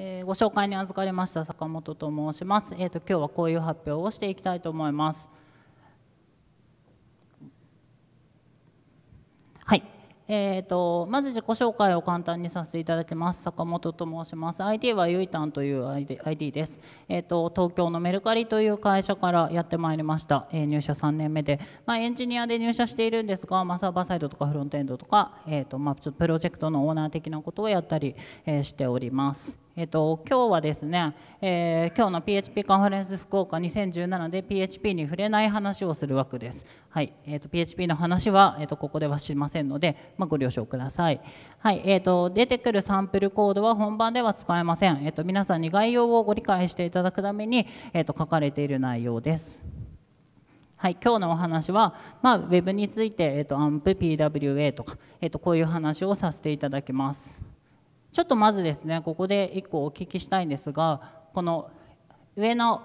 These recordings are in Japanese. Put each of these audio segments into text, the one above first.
えー、ご紹介に預かりました坂本と申します。えっ、ー、と今日はこういう発表をしていきたいと思います。はい。えーと、まず自己紹介を簡単にさせていただきます坂本と申します ID はゆいたんという ID です、えーと、と東京のメルカリという会社からやってまいりました、えー、入社3年目で、まあ、エンジニアで入社しているんですが、まあ、サーバーサイドとかフロントエンドとか、えーとまあ、ちょっとプロジェクトのオーナー的なことをやったり、えー、しておりますえっと、今日はですね、えー、今日の PHP カンファレンス福岡2017で PHP に触れない話をする枠です。はいえーと、PHP の話は、えーと、ここではしませんので、まあ、ご了承ください、はいえーと。出てくるサンプルコードは本番では使えません。えーと、と皆さんに概要をご理解していただくために、えー、と書かれている内容です。はい、今日のお話は、まあ、ウェブについて、えー、と AMP、PWA とか、えー、とこういう話をさせていただきます。ちょっとまずですねここで1個お聞きしたいんですがこの上の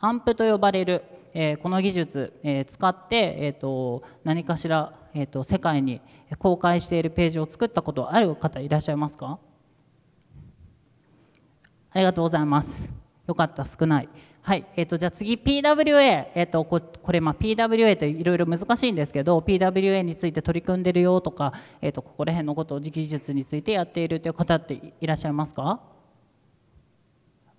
アンプと呼ばれる、えー、この技術、えー、使って、えーと、何かしら、えーと、と世界に公開しているページを作ったことある方いらっしゃいますかありがとうございます。よかった、少ない。はい、えーと、じゃあ次 PWA、えーと、ここれまあ PWA っていろいろ難しいんですけど PWA について取り組んでるよとか、えーと、とここら辺のことを技術についてやっているという方っていらっしゃいますか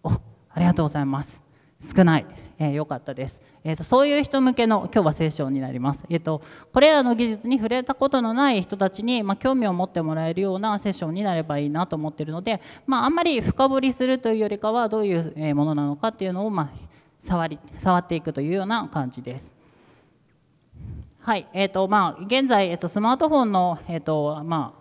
おありがとうございます。少ない。えー、かったです、えーと、そういう人向けの今日はセッションになります、えーと、これらの技術に触れたことのない人たちに、まあ、興味を持ってもらえるようなセッションになればいいなと思ってるので、まあ、あんまり深掘りするというよりかはどういうものなのかっていうのを、まあ、触り触っていくというような感じです。はいえーとまあ、現在、えーと、とスマートフォンの、えーとまあ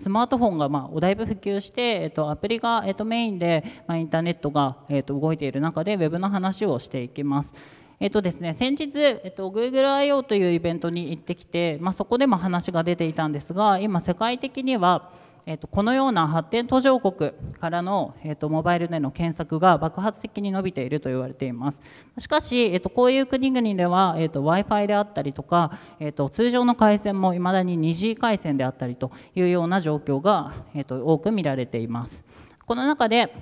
スマートフォンがまあおだいぶ普及して、えっと、アプリがえっとメインで、まあ、インターネットがえっと動いている中でウェブの話をしていきます。えっとですね、先日、えっと、GoogleIO というイベントに行ってきて、まあ、そこでも話が出ていたんですが今世界的にはえー、とこのような発展途上国からの、えー、とモバイルでの検索が爆発的に伸びていると言われていますしかし、えー、とこういう国々では、えー、と w i f i であったりとか、えー、と通常の回線もいまだに2次回線であったりというような状況が、えー、と多く見られていますこの中で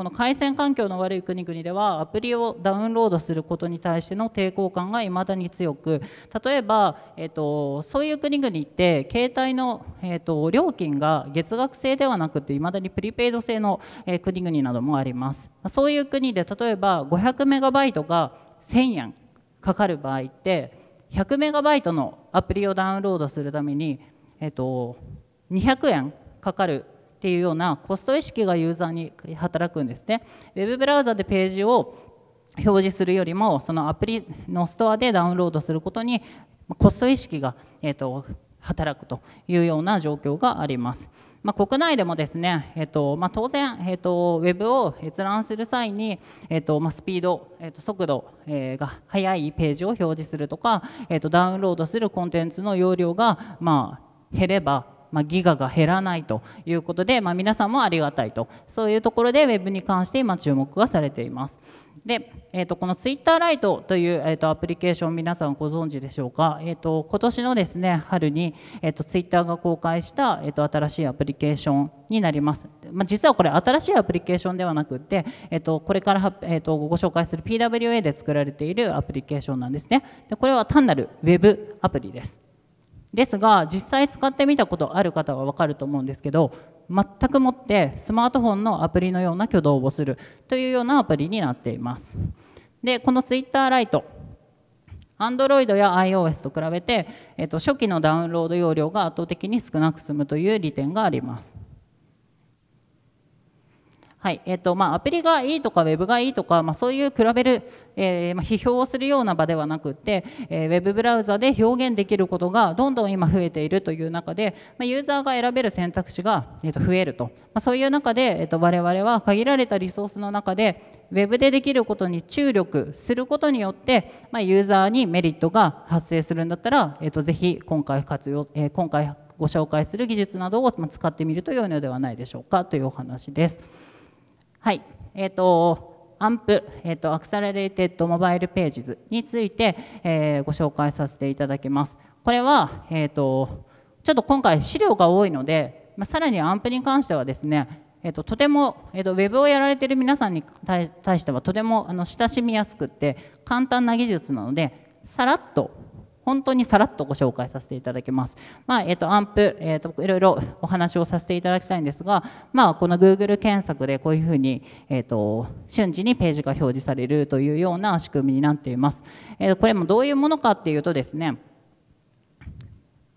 この回線環境の悪い国々ではアプリをダウンロードすることに対しての抵抗感がいまだに強く例えば、えーと、そういう国々って携帯の、えーと、料金が月額制ではなくていまだにプリペイド制の、えー、国々などもありますそういう国で例えば500メガバイトが1000円かかる場合って100メガバイトのアプリをダウンロードするために、えーと200円かかるっていうようなコスト意識がユーザーに働くんですね。ウェブブラウザでページを表示するよりもそのアプリのストアでダウンロードすることにコスト意識が、えーと、働くというような状況があります。まあ、国内でもですね、えーとまあ、当然、えーと、ウェブを閲覧する際に、えーとまあ、スピード、えーと、速度、えー、が速いページを表示するとか、えーと、とダウンロードするコンテンツの容量が、まあ、減ればまあ、ギガが減らないということで、まあ、皆さんもありがたいとそういうところで Web に関して今注目がされています。で、えー、とこの Twitter ライトという、えー、とアプリケーション皆さんご存知でしょうか、えー、と今年のですね春に、えー、と Twitter が公開した、えー、と新しいアプリケーションになります、まあ、実はこれ新しいアプリケーションではなくて、えー、とこれから、えー、とご紹介する PWA で作られているアプリケーションなんですねでこれは単なる Web アプリですですが実際使ってみたことある方は分かると思うんですけど全くもってスマートフォンのアプリのような挙動をするというようなアプリになっていますでこの Twitter ライト Android や iOS と比べて、えっと、初期のダウンロード容量が圧倒的に少なく済むという利点がありますはいえーとまあ、アプリがいいとかウェブがいいとか、まあ、そういう比べる、えー、まあ、批評をするような場ではなくて、えー、ウェブブラウザで表現できることがどんどん今増えているという中で、まユーザーが選べる選択肢が、えー、と増えると、まそういう中で、えー、と我々は限られたリソースの中でウェブでできることに注力することによって、まユーザーにメリットが発生するんだったら、えー、とぜひ今回活用、え今回ご紹介する技術などを使ってみると良いのではないでしょうかというお話です。はい、えっ、ー、と、アンプ、えっ、ー、と、アクセラレーテッドモバイルページズについて、えー、ご紹介させていただきます。これは、えっ、ー、と、ちょっと今回資料が多いので、まあ、さらにアンプに関してはですね、えっ、ー、と、とても、えっ、ー、と、ウェブをやられている皆さんに対してはとてもあの親しみやすくて簡単な技術なのでさらっと本当にさらっとご紹介させていただきます。まあ、えっ、と、アンプ、えっ、と、いろいろお話をさせていただきたいんですが、まあ、この Google 検索でこういうふうに、えっ、と、瞬時にページが表示されるというような仕組みになっています。えー、これもどういうものかっていうとですね、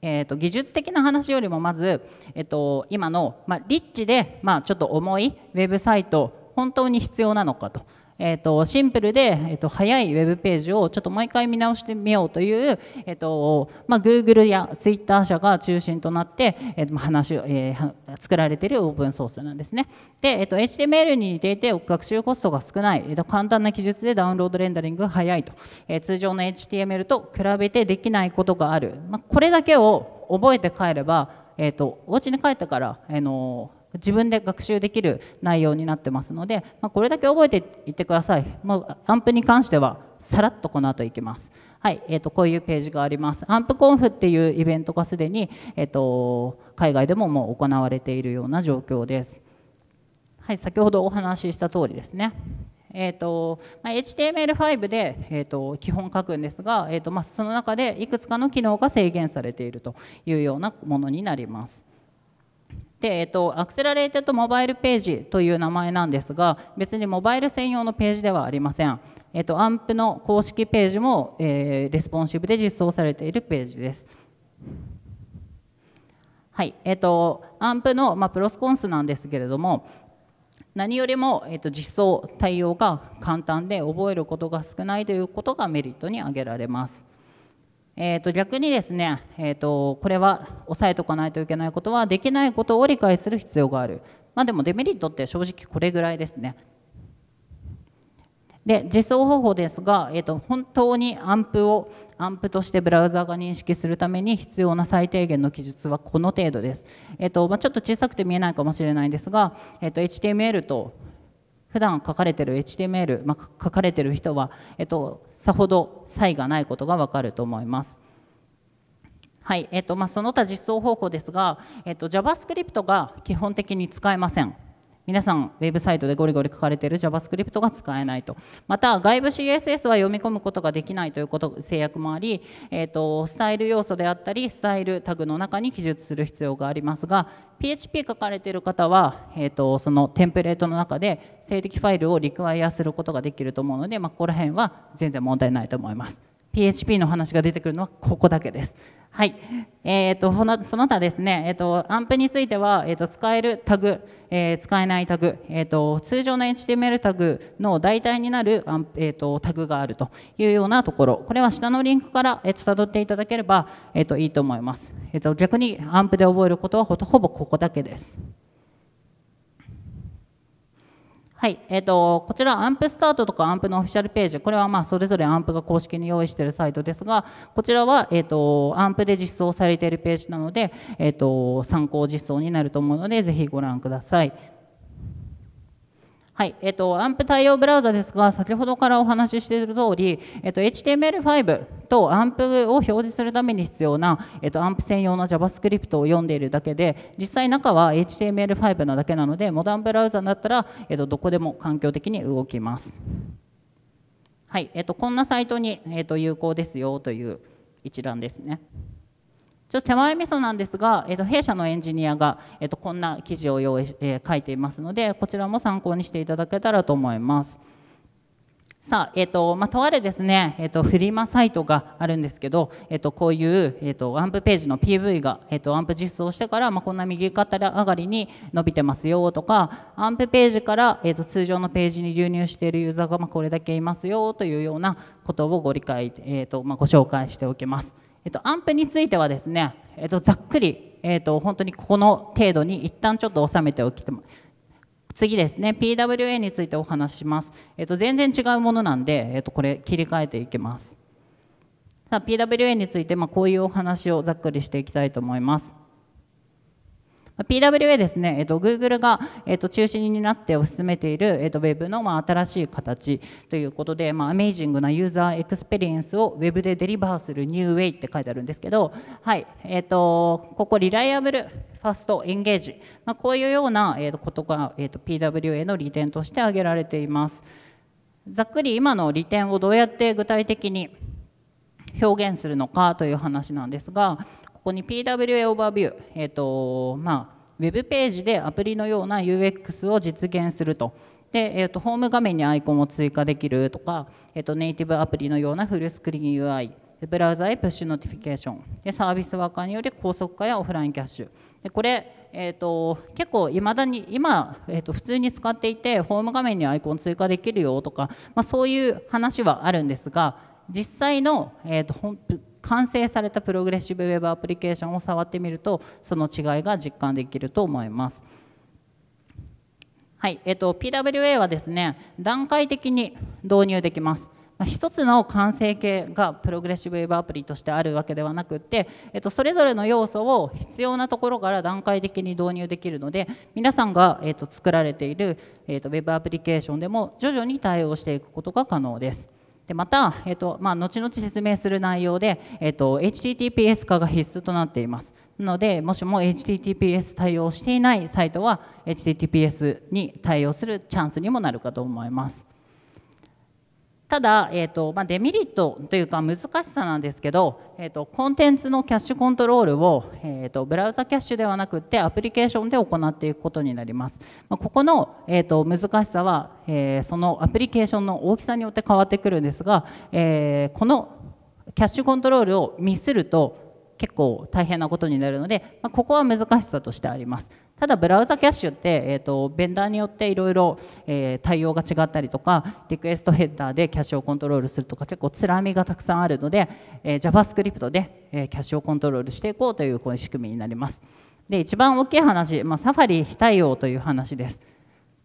えーと、技術的な話よりもまず、えーと今の、まあ、リッチで、まあ、ちょっと重いウェブサイト本当に必要なのかとえっと、シンプルで、えっと、早いウェブページをちょっと毎回見直してみようという、えっとまあ、Google や Twitter 社が中心となって、えっと、話を、えー、作られているオープンソースなんですね。で、えっと、HTML に似ていて学習コストが少ない、えっと、簡単な記述でダウンロードレンダリングが早いと、えー、通常の HTML と比べてできないことがある、まあ、これだけを覚えて帰れば、えっと、お家に帰ってから、えっの自分で学習できる内容になってますので、まあ、これだけ覚えていってくださいまアンプに関してはさらっとこの後いきますはい、えーと、こういうページがありますアンプコンフっていうイベントがすでに、えーと、海外でももう行われているような状況ですはい先ほどお話しした通りですねえーとまあ、HTML5 で、えーと、と基本書くんですが、えーとまあ、その中でいくつかの機能が制限されているというようなものになります。で、えっと、アクセラレーテッドモバイルページという名前なんですが別にモバイル専用のページではありません、えっと、アンプの公式ページも、えー、レスポンシブで実装されているページです。はいえっと、アンプの、まあ、プロスコンスなんですけれども何よりも、えっと、実装対応が簡単で覚えることが少ないということがメリットに挙げられます。えー、と逆にですね、えー、とこれは押さえておかないといけないことはできないことを理解する必要がある、まあ、でもデメリットって正直これぐらいですねで実装方法ですが、えー、と本当にアンプをアンプとしてブラウザーが認識するために必要な最低限の記述はこの程度です、えーとまあ、ちょっと小さくて見えないかもしれないですが、えー、と HTML と普段書かれてる HTML、まあ、書かれてる人は、えっと、さほど差異がないことがわかると思います。はいえっとまあ、その他実装方法ですが、えっと、JavaScript が基本的に使えません。皆さん、ウェブサイトでゴリゴリ書かれている JavaScript が使えないと。また、外部 CSS は読み込むことができないということ制約もあり、えーと、スタイル要素であったり、スタイルタグの中に記述する必要がありますが、PHP 書かれている方は、えーと、そのテンプレートの中で静的ファイルをリクワイアすることができると思うので、まあ、ここら辺は全然問題ないと思います。PHP の話が出てくるのはここだけです。はい。えっ、ー、と、その他ですね、えっ、ー、と、アンプについては、えっ、ー、と、使えるタグ、え使えないタグ、えっ、と、通常の HTML タグの代替になるアンえっ、と、タグがあるというようなところ、これは下のリンクから、えっ、と、辿っていただければ、えっ、と、いいと思います。えっ、と、逆にアンプで覚えることはほぼここだけです。はい、えーと、こちらアンプスタートとかアンプのオフィシャルページこれはまあそれぞれアンプが公式に用意しているサイトですがこちらは、えーと、アンプで実装されているページなので、えーと、と参考実装になると思うのでぜひご覧ください。はい、えっと、アンプ対応ブラウザですが、先ほどからお話ししている通り、えっと、HTML5 とアンプを表示するために必要な、えっと、アンプ専用の JavaScript を読んでいるだけで、実際中は HTML5 なだけなので、モダンブラウザだったら、えっと、どこでも環境的に動きます。はい、えっと、こんなサイトに、えっと、有効ですよという一覧ですね。ちょっと手前味噌なんですが、えー、と弊社のエンジニアが、えー、とこんな記事を用意、えー、書いていますのでこちらも参考にしていただけたらと思います。さあ、えっ、ー、と、まあ、とあるですね、えっ、ー、と、フリマサイトがあるんですけど、えっ、ー、と、こういう、えっと、アンプページの PV が、えっと、アンプ実装してから、まあ、こんな右肩上がりに伸びてますよとか、アンプページから、えっと、通常のページに流入しているユーザーが、まあ、これだけいますよというようなことをご理解、えっと、まあ、ご紹介しておきます。えっと、アンプについてはですね、えっと、ざっくり、えっと、本当にこの程度に一旦ちょっと収めておきてす。次ですね PWA についてお話しします、えっと、全然違うものなんで、えっと、これ切り替えていきますさあ PWA について、まあ、こういうお話をざっくりしていきたいと思います PWA ですね、えっと、Google が、えっと、中心になって推し進めている、えっと、Web の、まあ、新しい形ということで、まあ、アメージングなユーザーエクスペリエンスを Web でデリバーするニューウェイって書いてあるんですけど、はいえっと、ここリライアブルファストエンゲージ、まあ、こういうような、えっと、ことが、えっと、PWA の利点として挙げられています。ざっくり今の利点をどうやって具体的に表現するのかという話なんですが、ここに PWA オーバービュー、えーとまあ、ウェブページでアプリのような UX を実現すると。でえーと、ホーム画面にアイコンを追加できるとか、えーと、ネイティブアプリのようなフルスクリーン UI ブラウザへプッシュノティフィケーションでサービスワーカーによる高速化やオフラインキャッシュでこれ、えーと、結構いまだに今、えー、と普通に使っていてホーム画面にアイコン追加できるよとか、まあ、そういう話はあるんですが実際の、えー、と完成されたプログレッシブウェブアプリケーションを触ってみるとその違いが実感できると思います。はいえっと、PWA はですね段階的に導入できます。ま1つの完成形がプログレッシブウェブアプリとしてあるわけではなくて、えっと、それぞれの要素を必要なところから段階的に導入できるので皆さんが、えっと、作られている、えっと、ウェブアプリケーションでも徐々に対応していくことが可能です。でまた、えーとまあ、後々説明する内容で、えーと、HTTPS 化が必須となっていますなのでもしも HTTPS 対応していないサイトは HTTPS に対応するチャンスにもなるかと思いますただ、えーとまあ、デメリットというか難しさなんですけど、えーと、コンテンツのキャッシュコントロールを、えーと、ブラウザキャッシュではなくてアプリケーションで行っていくことになります、まあ、ここの、えーと、と難しさは、えー、そのアプリケーションの大きさによって変わってくるんですが、えー、このキャッシュコントロールをミスると結構大変なことになるので、まあ、ここは難しさとしてありますただブラウザキャッシュって、えーと、ベンダーによっていろいろ対応が違ったりとかリクエストヘッダーでキャッシュをコントロールするとか結構つらみがたくさんあるので、えー、JavaScript で、えー、キャッシュをコントロールしていこうというこういう仕組みになります。で一番大きい話、まあ、サファリ非対応という話です。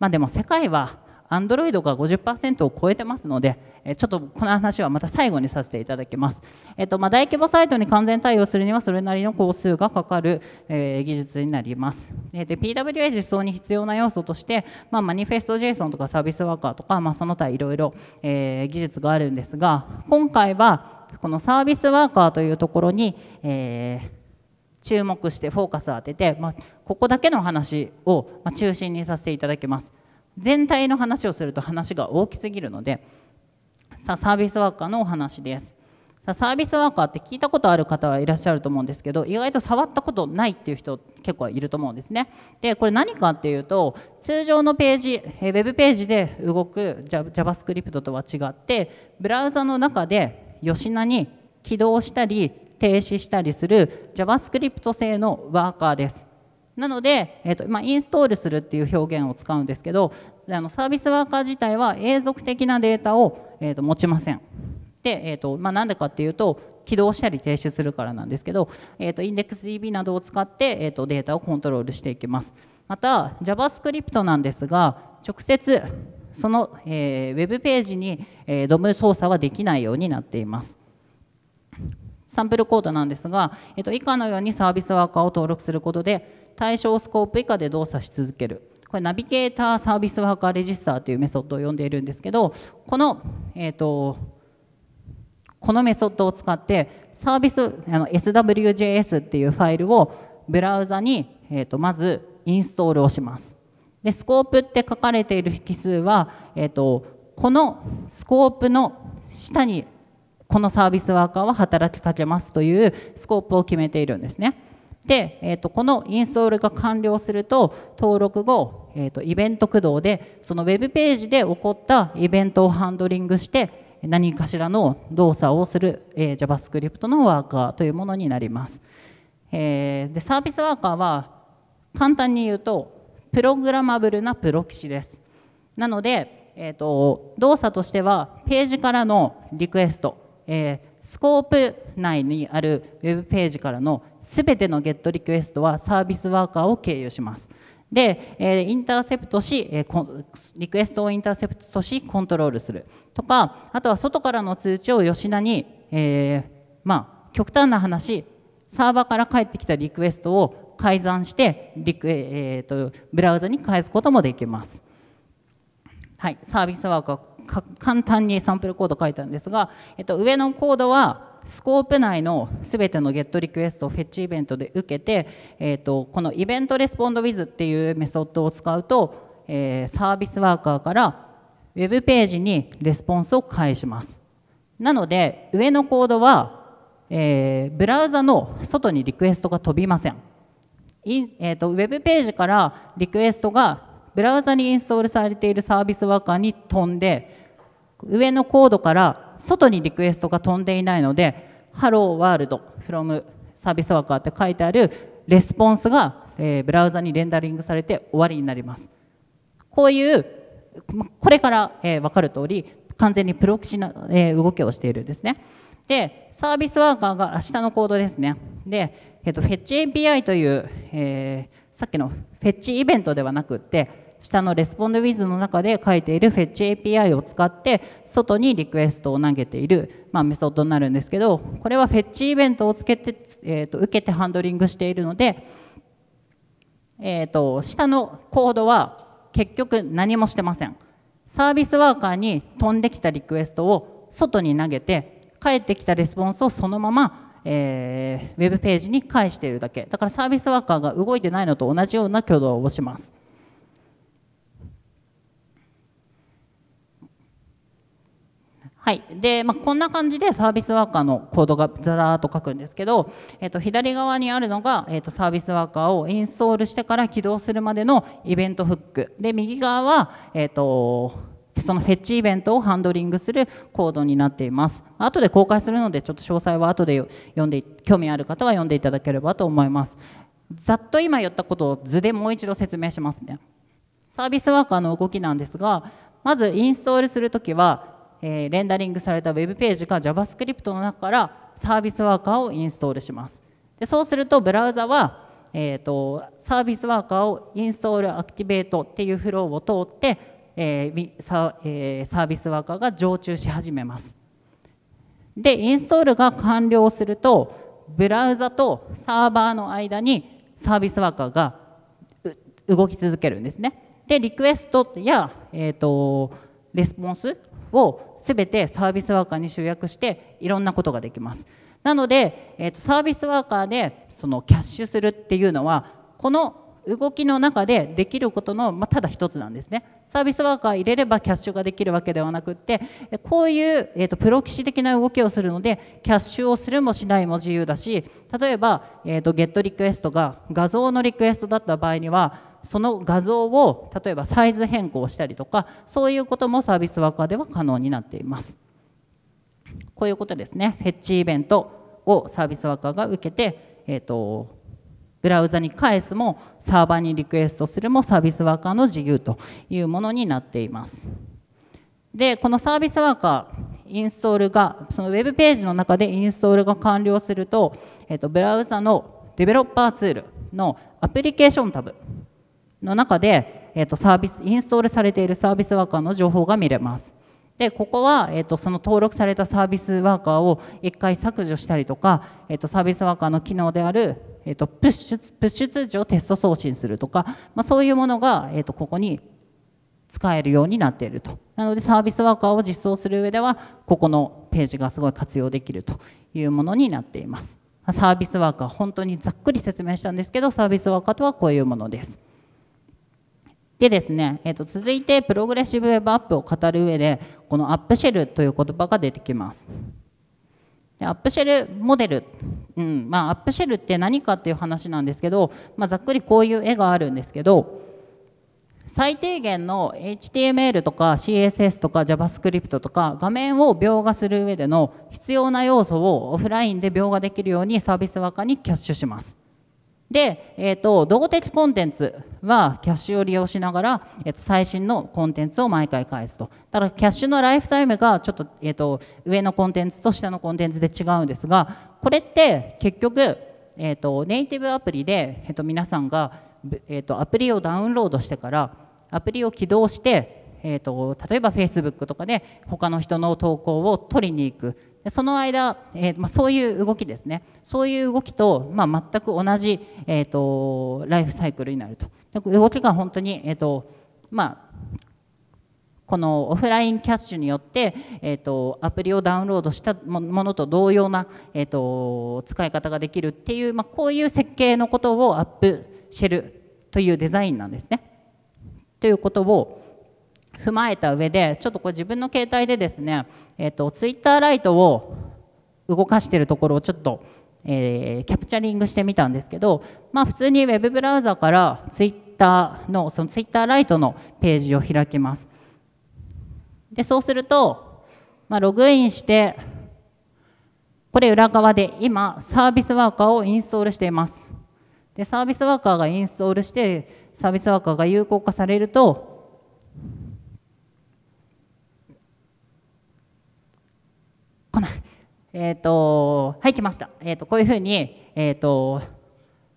まあ、でも世界はアンドロイドが50%を超えてますので、えちょっとこの話はまた最後にさせていただきます。えっとまあ、大規模サイトに完全対応するにはそれなりの工数がかかる、え技術になります。PWA 実装に必要な要素として、まあ、マニフェスト JSON とかサービスワーカーとか、まあ、その他いろいろ技術があるんですが今回はこのサービスワーカーというところに、えー、注目してフォーカスを当てて、まあ、ここだけの話を中心にさせていただきます。全体の話をすると話が大きすぎるのでさサービスワーカーのお話ですさサービスワーカーって聞いたことある方はいらっしゃると思うんですけど意外と触ったことないっていう人結構いると思うんですねでこれ何かっていうと通常のページウェブページで動く JavaScript とは違ってブラウザの中で吉名に起動したり停止したりする JavaScript 製のワーカーですなので、えーとまあ、インストールするっていう表現を使うんですけどあのサービスワーカー自体は永続的なデータを、えー、と持ちません。で、えーとまあ、なんでかっていうと起動したり停止するからなんですけど、えーと、と i n d e x d b などを使って、えーと、データをコントロールしていきますまた JavaScript なんですが直接その、えー、ウェブページに、えー、ドム操作はできないようになっていますサンプルコードなんですが、えっと以下のようにサービスワーカーを登録することで対象スコープ以下で動作し続けるこれナビゲーターサービスワーカーレジスターというメソッドを呼んでいるんですけどこの、えーと、このメソッドを使ってサービスあの SWJS っていうファイルをブラウザに、えーと、まずインストールをしますでスコープって書かれている引数は、えーとこのスコープの下にこのサービスワーカーは働きかけますというスコープを決めているんですね。で、えー、とこのインストールが完了すると登録後、えー、とイベント駆動でそのウェブページで起こったイベントをハンドリングして何かしらの動作をする、えー、JavaScript のワーカーというものになります、えー、でサービスワーカーは簡単に言うとプログラマブルなプロキシですなので、えーと、動作としてはページからのリクエスト、えー、スコープ内にあるウェブページからの全てのゲットリクエストはサービスワーカーを経由しますで、えインターセプトし、えリクエストをインターセプトしコントロールするとかあとは外からの通知を吉田に、えー、まあ、極端な話サーバーから返ってきたリクエストを改ざんしてリク、えーとブラウザに返すこともできます、はい、サービスワーカー簡単にサンプルコード書いたんですが、えっと、上のコードはスコープ内の全てのゲットリクエストをフェッチイベントで受けて、えーと、このイベントレスポンドウィズっていうメソッドを使うと、えー、サービスワーカーからウェブページにレスポンスを返します。なので上のコードは、えー、ブラウザの外にリクエストが飛びません。いえーとウェブページからリクエストがブラウザにインストールされているサービスワーカーに飛んで上のコードから外にリクエストが飛んでいないので「ハローワールド from サービスワーカー」って書いてあるレスポンスが、えー、ブラウザにレンダリングされて終わりになりますこういうこれから、えー、分かる通り完全にプロキシな、えー、動きをしているんですねでサービスワーカーが下のコードですねで、えーと、フ FetchAPI という、えー、さっきの Fetch イベントではなくって下のレスポンドウィズの中で書いているフェッチ API を使って外にリクエストを投げている、まあ、メソッドになるんですけどこれはフェッチイベントをつけて、えー、と受けてハンドリングしているので、えー、と下のコードは結局何もしてませんサービスワーカーに飛んできたリクエストを外に投げて返ってきたレスポンスをそのままえー、ウェブページに返しているだけだからサービスワーカーが動いてないのと同じような挙動をしますはいでまあ、こんな感じでサービスワーカーのコードがざらーっと書くんですけど、えー、と左側にあるのが、えー、とサービスワーカーをインストールしてから起動するまでのイベントフックで右側は、えーと、そのフェッチイベントをハンドリングするコードになっています後で公開するのでちょっと詳細は後で読んで興味ある方は読んでいただければと思いますざっと今言ったことを図でもう一度説明しますねサービスワーカーの動きなんですがまずインストールするときはえー、レンダリングされた Web ページか JavaScript の中からサービスワーカーをインストールしますでそうするとブラウザは、えーと、サービスワーカーをインストールアクティベートっていうフローを通って、えーサえー、サービスワーカーが常駐し始めますでインストールが完了するとブラウザとサーバーの間にサービスワーカーが動き続けるんですねでリクエストや、えーとレスポンスを全てサービスワーカーに集約していろんなことができます。なので、えー、とサービスワーカーでそのキャッシュするっていうのはこの動きの中でできることの、まあ、ただ一つなんですね。サービスワーカー入れればキャッシュができるわけではなくってこういう、えーと、プロキ士的な動きをするのでキャッシュをするもしないも自由だし例えば、えーとゲットリクエストが画像のリクエストだった場合にはその画像を例えばサイズ変更したりとかそういうこともサービスワーカーでは可能になっていますこういうことですねフェッチイベントをサービスワーカーが受けて、えーと、ブラウザに返すもサーバーにリクエストするもサービスワーカーの自由というものになっていますでこのサービスワーカーインストールがそのウェブページの中でインストールが完了すると,、えーとブラウザのデベロッパーツールのアプリケーションタブの中で、えー、とサービスインストールされているサービスワーカーの情報が見れます。でここは、えーと、その登録されたサービスワーカーを1回削除したりとか、えーと、サービスワーカーの機能である、えーと、とプッシュプッシュ通知をテスト送信するとか、まあ、そういうものが、えー、とここに使えるようになっているとなのでサービスワーカーを実装する上ではここのページがすごい活用できるというものになっていますサービスワーカー本当にざっくり説明したんですけどサービスワーカーとはこういうものですでですね、えー、と続いてプログレッシブウェブアップを語る上でこのアップシェルという言葉が出てきます。でアップシェルモデル、うんまあ、アップシェルって何かっていう話なんですけど、まあ、ざっくりこういう絵があるんですけど最低限の HTML とか CSS とか JavaScript とか画面を描画する上での必要な要素をオフラインで描画できるようにサービス和ーにキャッシュします。で、えーと、動的コンテンツはキャッシュを利用しながら、えーと、最新のコンテンツを毎回返すとただキャッシュのライフタイムがちょっと,、えーと、と上のコンテンツと下のコンテンツで違うんですがこれって結局、えー、とネイティブアプリで、えー、と皆さんが、えー、とアプリをダウンロードしてからアプリを起動して、えー、と例えば Facebook とかで他の人の投稿を取りに行くその間、えーまあ、そういう動きですねそういう動きと、まあ、全く同じ、えーと、ライフサイクルになると動きが本当に、えーとまあ、このオフラインキャッシュによって、えーと、アプリをダウンロードしたものと同様な、えーと使い方ができるっていう、まあ、こういう設計のことをアップシェルというデザインなんですね。ということを踏まえた上でちょっとこう自分の携帯でですね、えーと、ツイッターライトを動かしているところをちょっと、えー、キャプチャリングしてみたんですけど、まあ、普通にウェブブラウザからツイッターのそのツイッターライトのページを開きます。でそうすると、まあ、ログインしてこれ裏側で今サービスワーカーをインストールしています。でサービスワーカーがインストールしてサービスワーカーが有効化されると来ない。えっ、ー、と、はい、来ました。えっ、ー、と、こういうふうに、えっ、ー、と、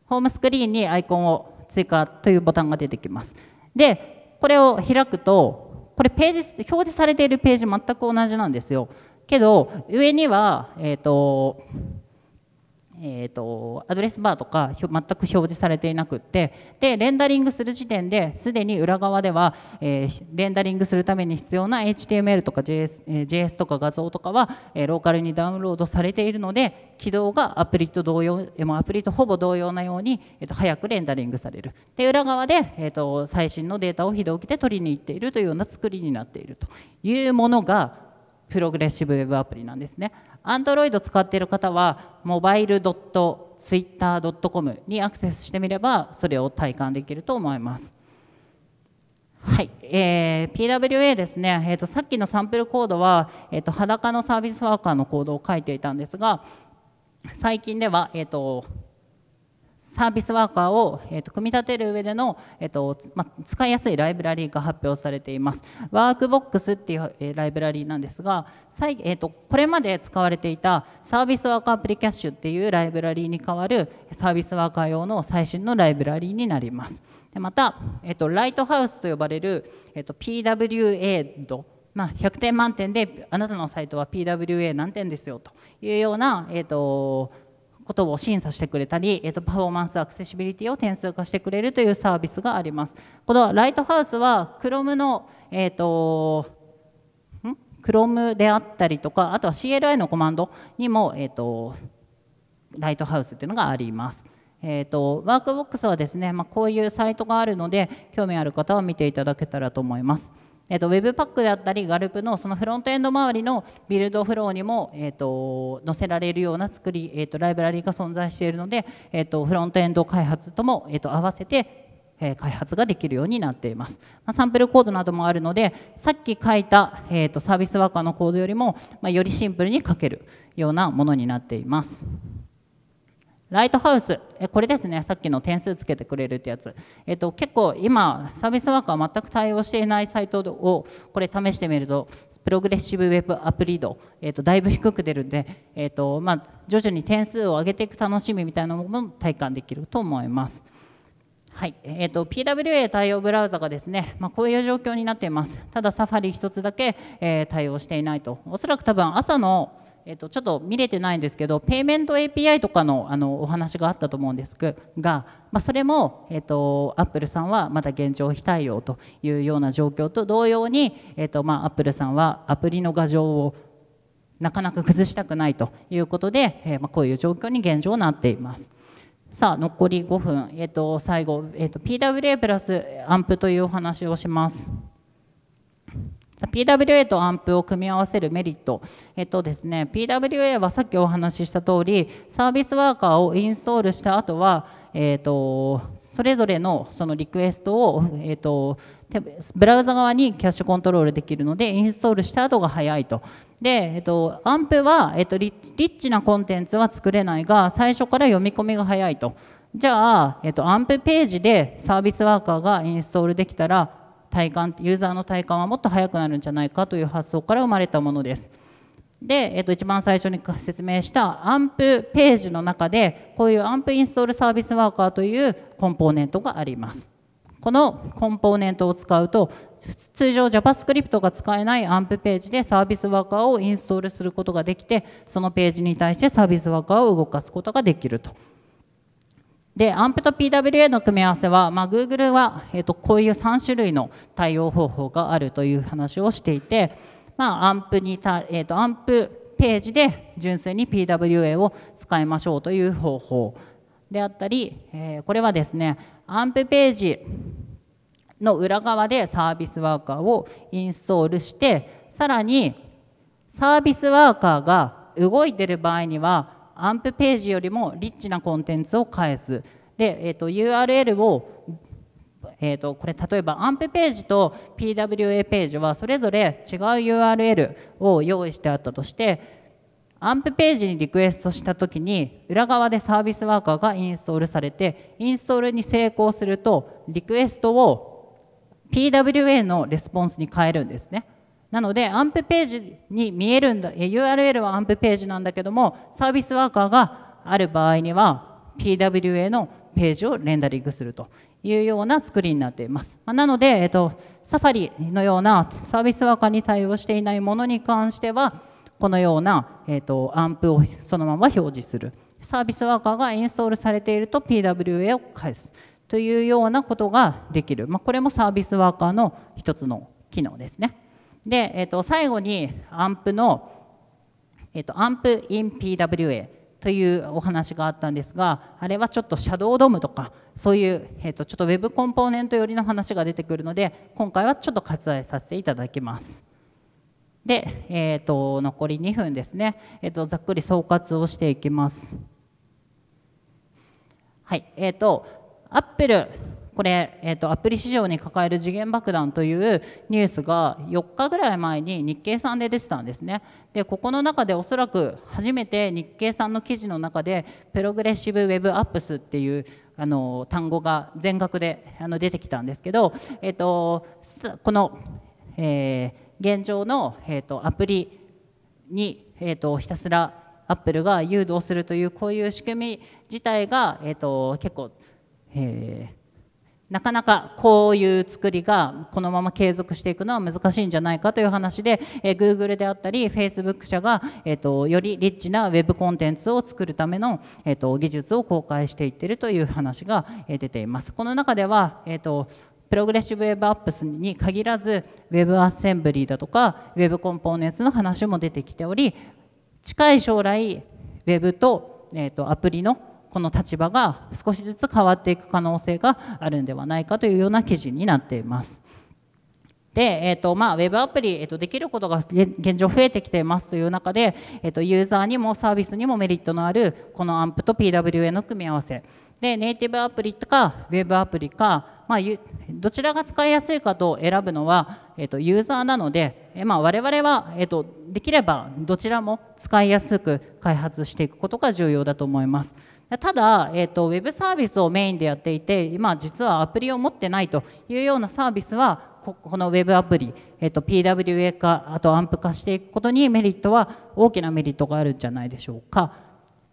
ホームスクリーンにアイコンを追加というボタンが出てきます。で、これを開くと、これページ、表示されているページ全く同じなんですよ。けど、上には、えっ、と、えーと、アドレスバーとか全く表示されていなくってでレンダリングする時点ですでに裏側では、えー、レンダリングするために必要な HTML とか JS,、え JS とか画像とかは、えー、ローカルにダウンロードされているので起動がアプリと同様もアプリとほぼ同様なように、えーと、早くレンダリングされるで裏側で、えーと、と最新のデータを非同期で取りに行っているというような作りになっているというものがプログレッシブウェブアプリなんですね。アンドロイド使っている方は mobile.twitter.com にアクセスしてみればそれを体感できると思います。はい、えー、PWA ですね、えーと、さっきのサンプルコードは、えーと、裸のサービスワーカーのコードを書いていたんですが最近では、えーとサービスワーカーを、えー、と組み立てる上での、えーとまあ、使いやすいライブラリーが発表されています。ワークボックスっていう、えー、ライブラリーなんですが、えーと、これまで使われていたサービスワーカーアプリキャッシュっていうライブラリーに代わるサービスワーカー用の最新のライブラリーになります。でまた、えーと、ライトハウスと呼ばれる、えーと、PWA ドまあ、100点満点であなたのサイトは PWA 何点ですよというような、えーとことを審査してくれたり、えーと、パフォーマンスアクセシビリティを点数化してくれるというサービスがあります。このライトハウスは Chrome の、えーと、ん Chrome であったりとかあとは CLI のコマンドにも、えーと、ライトハウスというのがあります。えーと、とワークボックスはですね、まあ、こういうサイトがあるので興味ある方は見ていただけたらと思います。えーと、と Webpack であったり GALP のそのフロントエンド周りのビルドフローにも、えーと、載せられるような作り、えーと、ライブラリが存在しているので、えー、とフロントエンド開発とも、えー、と合わせてえ開発ができるようになっています。まサンプルコードなどもあるので、さっき書いた、えーと、とサービスワーカーのコードよりも、まあ、よりシンプルに書けるようなものになっています。ライトハウス、えこれですね、さっきの点数つけてくれるってやつ、えっと、結構今、サービスワークは全く対応していないサイトをこれ、試してみると、プログレッシブウェブアプリ度、えっと、だいぶ低く出るんで、えっとまあ、徐々に点数を上げていく楽しみみたいなものも体感できると思います。はいえーと、PWA 対応ブラウザがですね、まあ、こういう状況になっています、ただサファリ1つだけ、えー、対応していないと、おそらく多分朝のえっと、ちょっと見れてないんですけど、ペイメント API とかのあのお話があったと思うんですが、まあ、それも、えっと、アップルさんはまだ現状非対応というような状況と同様に、えっとまあ、アップルさんはアプリの画像をなかなか崩したくないということで、えまあ、こういう状況に現状なっています。さあ残り5分、えっと、最後、えっと、PWA プラスアンプというお話をします。PWA とアンプを組み合わせるメリット、えっとですね、PWA はさっきお話しした通りサービスワーカーをインストールした後は、えっと、それぞれのそのリクエストを、えっと、ブラウザ側にキャッシュコントロールできるのでインストールした後が早いと。で、えっと、アンプは、えっと、リッチなコンテンツは作れないが最初から読み込みが早いと。じゃあ、えっと、アンプページでサービスワーカーがインストールできたら体感ユーザーの体感はもっと速くなるんじゃないかという発想から生まれたものです。で、えっと、一番最初に説明したアンプページの中でこういうアンプインストールサービスワーカーというコンポーネントがあります。このコンポーネントを使うと通常 JavaScript が使えないアンプページでサービスワーカーをインストールすることができてそのページに対してサービスワーカーを動かすことができるとで、アンプと PWA の組み合わせは、まあ、Google は、えー、とこういう3種類の対応方法があるという話をしていて、まあ、アンプにた、えー、とアンプページで純粋に PWA を使いましょうという方法であったり、えー、これはですね、アンプページの裏側でサービスワーカーをインストールして、さらにサービスワーカーが動いている場合には、アンプページよりもリッチなコンテンツを返す。で、えーと、URL をえーと、とこれ例えばアンプページと PWA ページはそれぞれ違う URL を用意してあったとしてアンプページにリクエストした時に裏側でサービスワーカーがインストールされてインストールに成功するとリクエストを PWA のレスポンスに変えるんですねなので、アンプページに見えるんだ、URL はアンプページなんだけども、サービスワーカーがある場合には、PWA のページをレンダリングするというような作りになっています。まなので、えっと、サファリのようなサービスワーカーに対応していないものに関しては、このような、えっと、アンプをそのまま表示する。サービスワーカーがインストールされていると PWA を返すというようなことができる。まあ、これもサービスワーカーの一つの機能ですね。で、えー、と最後にアンプの、えー、とアンプイン PWA というお話があったんですがあれはちょっとシャドウドームとかそういう、えー、とちょっとウェブコンポーネント寄りの話が出てくるので今回はちょっと割愛させていただきます。で、えー、と残り2分ですね、えー、とざっくり総括をしていきます。はいえーとアップルこれ、えーと、アプリ市場に抱える時限爆弾というニュースが4日ぐらい前に日経さんで出てたんですねでここの中でおそらく初めて日経さんの記事の中でプログレッシブ・ウェブ・アップスっていうあの単語が全額であの出てきたんですけど、えーと、この、えー、現状の、えーと、とアプリに、えー、とひたすらアップルが誘導するというこういう仕組み自体が、えー、と結構、えー、なかなかこういう作りがこのまま継続していくのは難しいんじゃないかという話で、えー、Google であったり Facebook 社が、えーと、よりリッチな Web コンテンツを作るための、えーと、技術を公開していってるという話が、えー、出ています。この中では、えーと、とプログレッシブウェブアップスに限らず Web アッセンブリーだとか Web コンポーネンツの話も出てきており近い将来 Web と,、えー、とアプリのこの立場が少しずつ変わっていく可能性があるんではないかというような記事になっています。で、えーとまあ、ウェブアプリ、えーと、できることが現状増えてきていますという中で、えーと、ユーザーにもサービスにもメリットのあるこのアンプと PWA の組み合わせでネイティブアプリかウェブアプリか、まあ、どちらが使いやすいかと選ぶのは、えーと、とユーザーなので、えー、まあ、我々は、えー、とできればどちらも使いやすく開発していくことが重要だと思います。ただ、えーと、ウェブサービスをメインでやっていて今実はアプリを持ってないというようなサービスはこのウェブアプリ、えーと、PWA 化あとアンプ化していくことにメリットは大きなメリットがあるんじゃないでしょうか。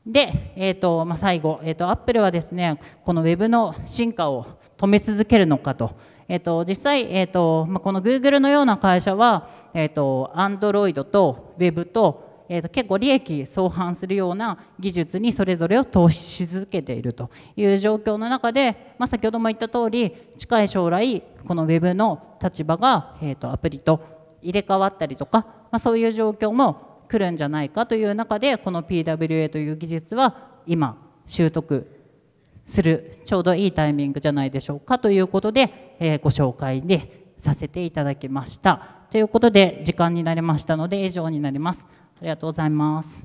で、えーとまあ、最後、えーと、と Apple はですねこのウェブの進化を止め続けるのかと,、えーと、実際、えーとまあ、この Google のような会社は、えーと、と Android と Web とえー、と結構利益相反するような技術にそれぞれを投資し続けているという状況の中で、まあ、先ほども言った通り近い将来この Web の立場が、えー、とアプリと入れ替わったりとか、まあ、そういう状況も来るんじゃないかという中でこの PWA という技術は今習得するちょうどいいタイミングじゃないでしょうかということで、えー、ご紹介でさせていただきました。ということで時間になりましたので以上になります。ありがとうございます。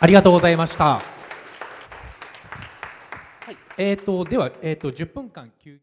ありがとうございました。はい、えっ、ー、とではえっ、ー、と10分間休憩。